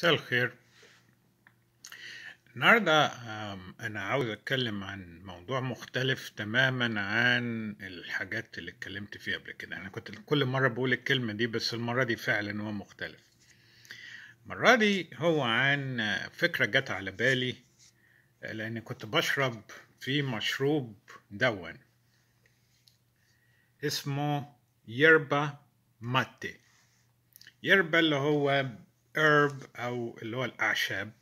مساء الخير النهاردة أنا عاوز أتكلم عن موضوع مختلف تماما عن الحاجات اللي اتكلمت فيها قبل كده أنا كنت كل مرة بقول الكلمة دي بس المرة دي فعلا هو مختلف المرة دي هو عن آه، فكرة جت على بالي آه، لأن كنت بشرب في مشروب دون اسمه يربا ماتي يربا اللي هو herb او اللي هو الاعشاب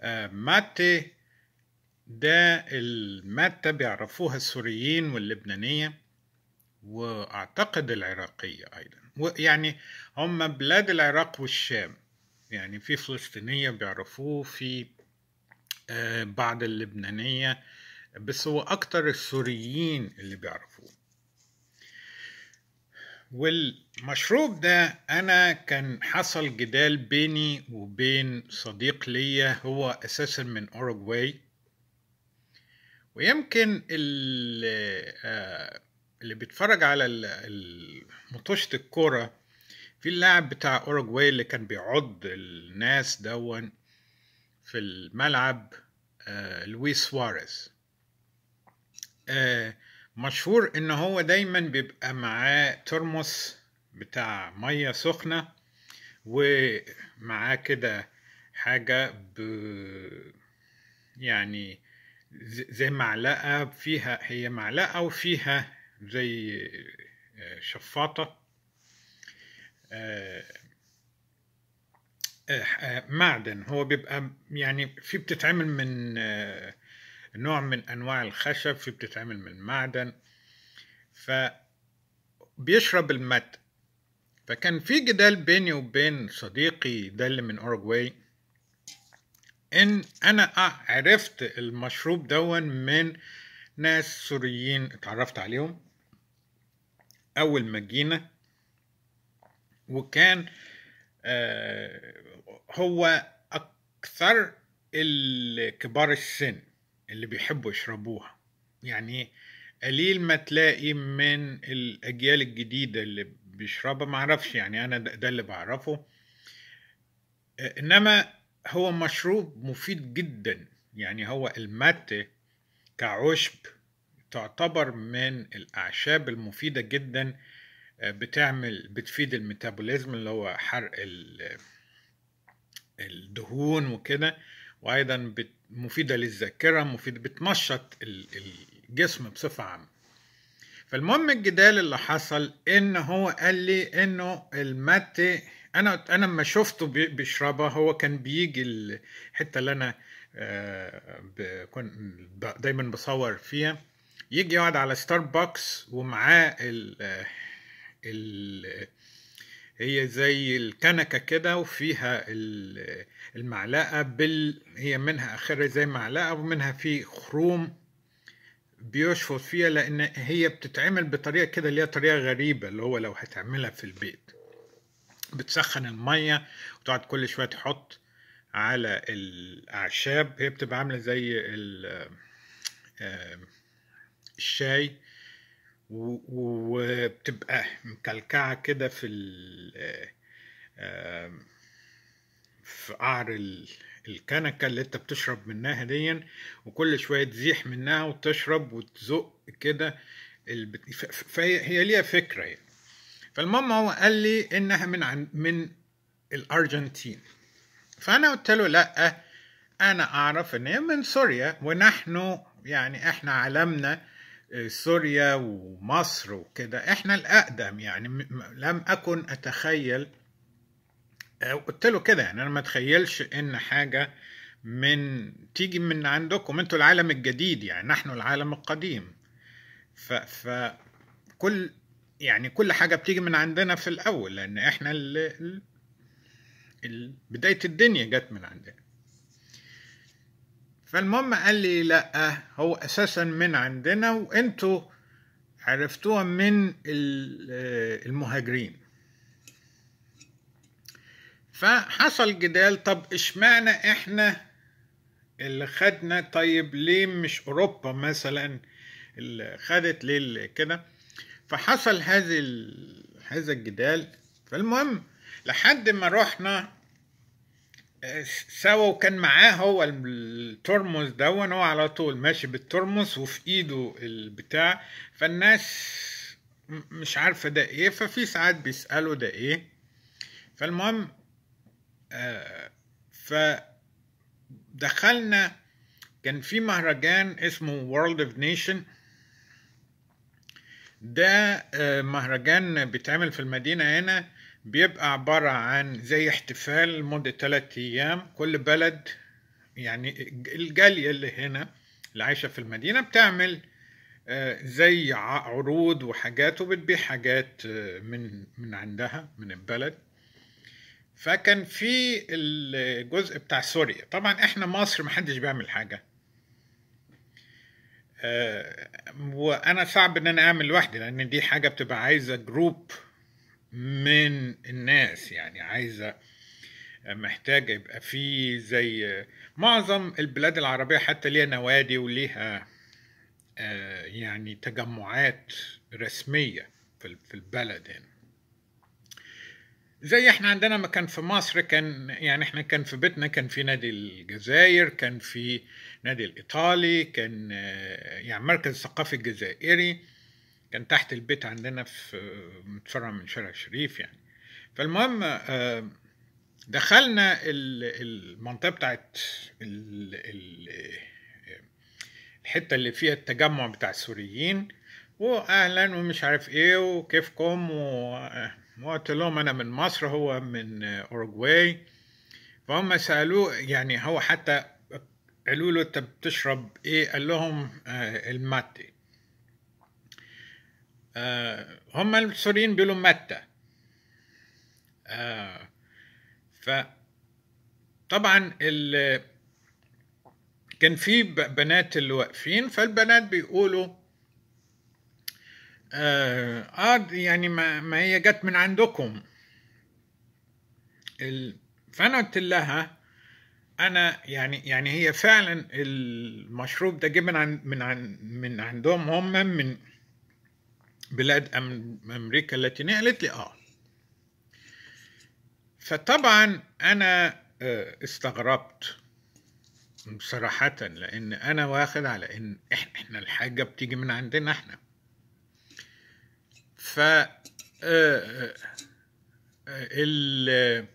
آه، ماتي ده الماتة بيعرفوها السوريين واللبنانيه واعتقد العراقيه ايضا يعني هم بلاد العراق والشام يعني في فلسطينيه بيعرفوه في آه، بعض اللبنانيه بس هو اكتر السوريين اللي بيعرفوه والمشروب ده انا كان حصل جدال بيني وبين صديق ليا هو اساسا من اوروجواي ويمكن آه، اللي, بيتفرج على مطوشة الكورة في اللاعب بتاع اوروجواي اللي كان بيعض الناس دون في الملعب آه، لويس سواريز آه مشهور ان هو دايما بيبقى معاه ترمس بتاع ميه سخنه ومعاه كده حاجه ب يعني زي معلقه فيها هي معلقه وفيها زي آه، شفاطه آه، آه، معدن هو بيبقى يعني في بتتعمل من نوع من أنواع الخشب في بتتعمل من معدن فبيشرب المت فكان في جدال بيني وبين صديقي ده اللي من أوروجواي إن أنا عرفت المشروب ده من ناس سوريين اتعرفت عليهم أول ما جينا وكان آه، هو أكثر الكبار السن اللي بيحبوا يشربوها يعني إيه؟ قليل ما تلاقي من الأجيال الجديدة اللي بيشربها معرفش يعني أنا ده اللي بعرفه آه، إنما هو مشروب مفيد جدا يعني هو الماتي كعشب تعتبر من الأعشاب المفيدة جدا آه، بتعمل بتفيد الميتابوليزم اللي هو حرق الدهون وكده وايضا مفيده للذاكره مفيده بتنشط الجسم بصفه عامه فالمهم الجدال اللي حصل ان هو قال لي انه المات انا انا لما شفته بيشربها هو كان بيجي الحته اللي انا آه، كنت دايما بصور فيها يجي يقعد على ستاربكس ومعاه ال ال هي زي الكنكه كده وفيها المعلقه بال هي منها اخرها زي معلقه ومنها في خروم بيشفط فيها لان هي بتتعمل بطريقه كده اللي هي طريقه غريبه اللي هو لو هتعملها في البيت بتسخن الميه وتقعد كل شويه تحط على الاعشاب هي بتبقى عامله زي آه، الشاي وبتبقى مكلكعه كده في في قعر الكنكه اللي انت بتشرب منها دي وكل شويه تزيح منها وتشرب وتزق كده فهي ليها فكره يعني فالمهم هو قال لي انها من عن من الارجنتين فانا قلت له لا انا اعرف ان هي من سوريا ونحن يعني احنا آه آه، سوريا ومصر وكده احنا الاقدم يعني لم اكن اتخيل آه، قلت له كده يعني انا ما اتخيلش ان حاجه من تيجي من عندكم انتوا العالم الجديد يعني نحن العالم القديم ف, ف كل يعني كل حاجه بتيجي من عندنا في الاول لان احنا ال... ال... بدايه الدنيا جت من عندنا فالمهم قال لي لا هو اساسا من عندنا وانتوا عرفتوها من المهاجرين فحصل جدال طب اشمعنى احنا اللي خدنا طيب ليه مش اوروبا مثلا اللي خدت ليه كده فحصل هذا الجدال فالمهم لحد ما رحنا سوا وكان معاه هو الترمز دون هو على طول ماشي بالترمز وفي ايده البتاع فالناس مش عارفه ده ايه ففي ساعات بيسالوا ده ايه فالمهم آه، فدخلنا كان في مهرجان اسمه World of Nations ده آه، مهرجان بيتعمل في المدينة هنا بيبقى عبارة عن زي احتفال مدة تلات أيام كل بلد يعني الجالية اللي هنا اللي عايشة في المدينة بتعمل آه، زي عروض وحاجات وبتبيع حاجات آه، من من عندها من البلد فكان في الجزء بتاع سوريا طبعا احنا مصر محدش بيعمل حاجة وانا صعب ان انا اعمل لوحدي لان دي حاجه بتبقى عايزه جروب من الناس يعني عايزه محتاج يبقى في زي معظم البلاد العربيه حتى ليها نوادي وليها آه، يعني تجمعات رسميه في البلد هنا زي احنا عندنا ما كان في مصر كان يعني احنا كان في بيتنا كان في نادي الجزائر كان في نادي الايطالي كان آه، يعني مركز ثقافي الجزائري كان تحت البيت عندنا في متفرع من شارع شريف يعني فالمهم آه، دخلنا المنطقه بتاعت الحته اللي فيها التجمع بتاع السوريين واهلا ومش عارف ايه وكيفكم و آه، وقلت لهم أنا من مصر هو من أوروجواي فهم سألوه يعني هو حتى قالوا له أنت بتشرب إيه قال لهم آه الماتي آه هم السوريين بيقولوا متى آه ف طبعا ال كان في بنات اللي واقفين فالبنات بيقولوا آه،, آه, يعني ما, ما هي جت من عندكم فأنا قلت لها أنا يعني يعني هي فعلا المشروب ده جه من عن من عن من عندهم هم من بلاد أمريكا اللاتينية قالت لي آه فطبعا أنا آه، استغربت صراحة لأن أنا واخد على إن إحنا الحاجة بتيجي من عندنا إحنا ف ال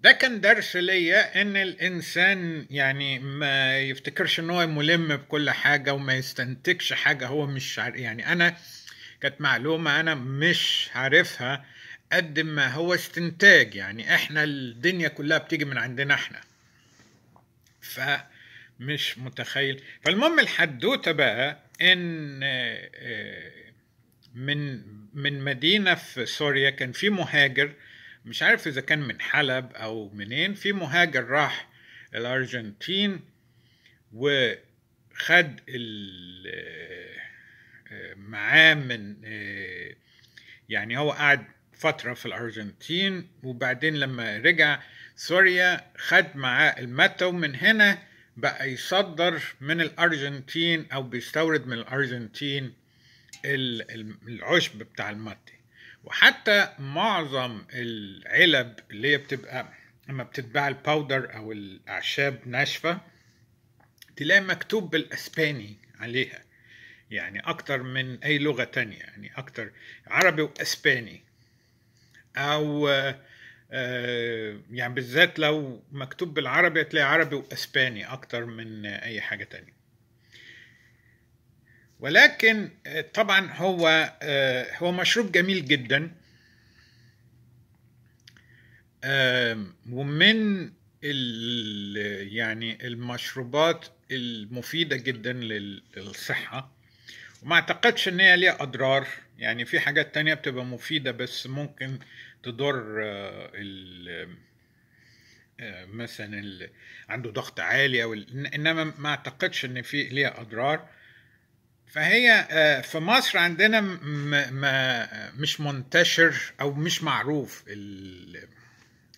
ده كان درس ليا ان الانسان يعني ما يفتكرش ان هو ملم بكل حاجه وما يستنتجش حاجه هو مش عارف يعني انا كانت معلومه انا مش عارفها قد ما هو استنتاج يعني احنا الدنيا كلها بتيجي من عندنا احنا فمش متخيل فالمهم الحدوته بقى ان من من مدينه في سوريا كان في مهاجر مش عارف اذا كان من حلب او منين في مهاجر راح الارجنتين وخد آه، معاه من آه، يعني هو قعد فترة في الأرجنتين وبعدين لما رجع سوريا خد معاه المتا ومن هنا بقى يصدر من الأرجنتين أو بيستورد من الأرجنتين العشب بتاع الماتي وحتى معظم العلب اللي هي بتبقى لما بتتباع الباودر او الاعشاب ناشفه تلاقي مكتوب بالاسباني عليها يعني اكتر من اي لغه تانية يعني اكتر عربي واسباني او آه، يعني بالذات لو مكتوب بالعربي هتلاقي عربي واسباني اكتر من اي حاجه تانية ولكن آه، طبعا هو آه، هو مشروب جميل جدا ومن يعني المشروبات المفيده جدا للصحه وما اعتقدش ان هي ليها اضرار يعني في حاجات تانية بتبقى مفيدة بس ممكن تضر آه، مثلا عنده ضغط عالي او انما ما اعتقدش ان في ليها اضرار فهي آه، في مصر عندنا م- مش منتشر او مش معروف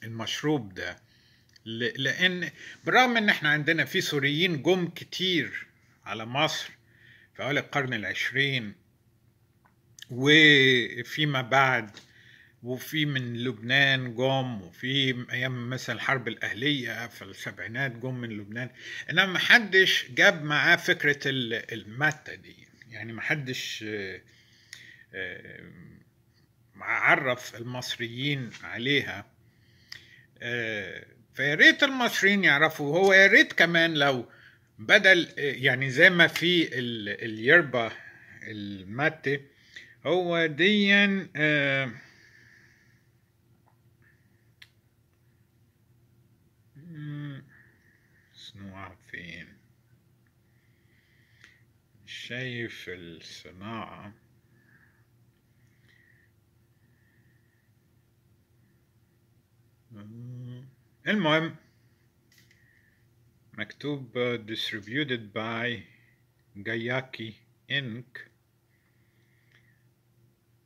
المشروب ده لان بالرغم ان احنا عندنا في سوريين جم كتير على مصر في اوائل القرن العشرين وفيما بعد وفي من لبنان جم وفي ايام مثلا الحرب الاهليه في السبعينات جم من لبنان انما ما حدش جاب معاه فكره الماده دي يعني ما حدش آه، آه، عرف المصريين عليها آه، فيا ريت المصريين يعرفوا هو يا ريت كمان لو بدل يعني زي ما في اليربة الماتي هو ديا آه مصنوعة فين شايف الصناعة المهم مكتوب distributed by Gayaki Inc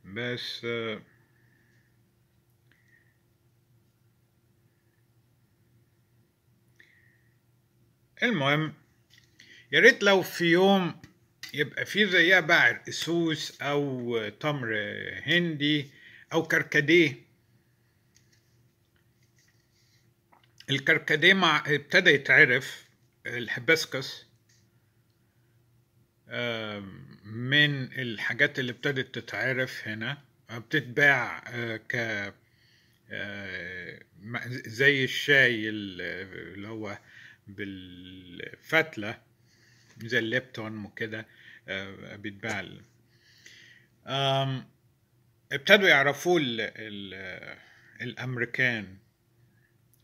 بس المهم يا ريت لو في يوم يبقى في زيها بعر اسوس او تمر هندي او كركديه الكركديه مع ابتدى يتعرف الهبسكس من الحاجات اللي ابتدت تتعرف هنا بتتباع آه، ك آه، زي الشاي اللي هو بالفتله زي الليبتون وكده آه، بيتباع ابتدوا يعرفوه الامريكان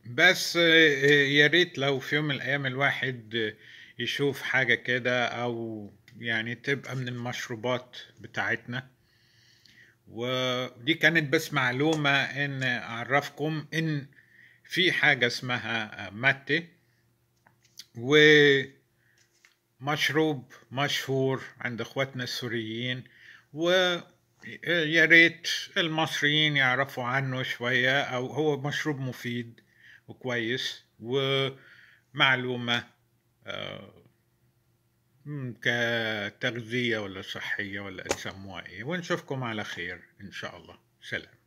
بس آه، يا ريت لو في يوم من الايام الواحد يشوف حاجه كده او يعني تبقى من المشروبات بتاعتنا ودي كانت بس معلومه ان اعرفكم ان في حاجه اسمها ماتي ومشروب مشهور عند اخواتنا السوريين و يا ريت المصريين يعرفوا عنه شوية أو هو مشروب مفيد وكويس ومعلومة آه، كتغذية ولا صحية ولا تسموها إيه ونشوفكم على خير إن شاء الله سلام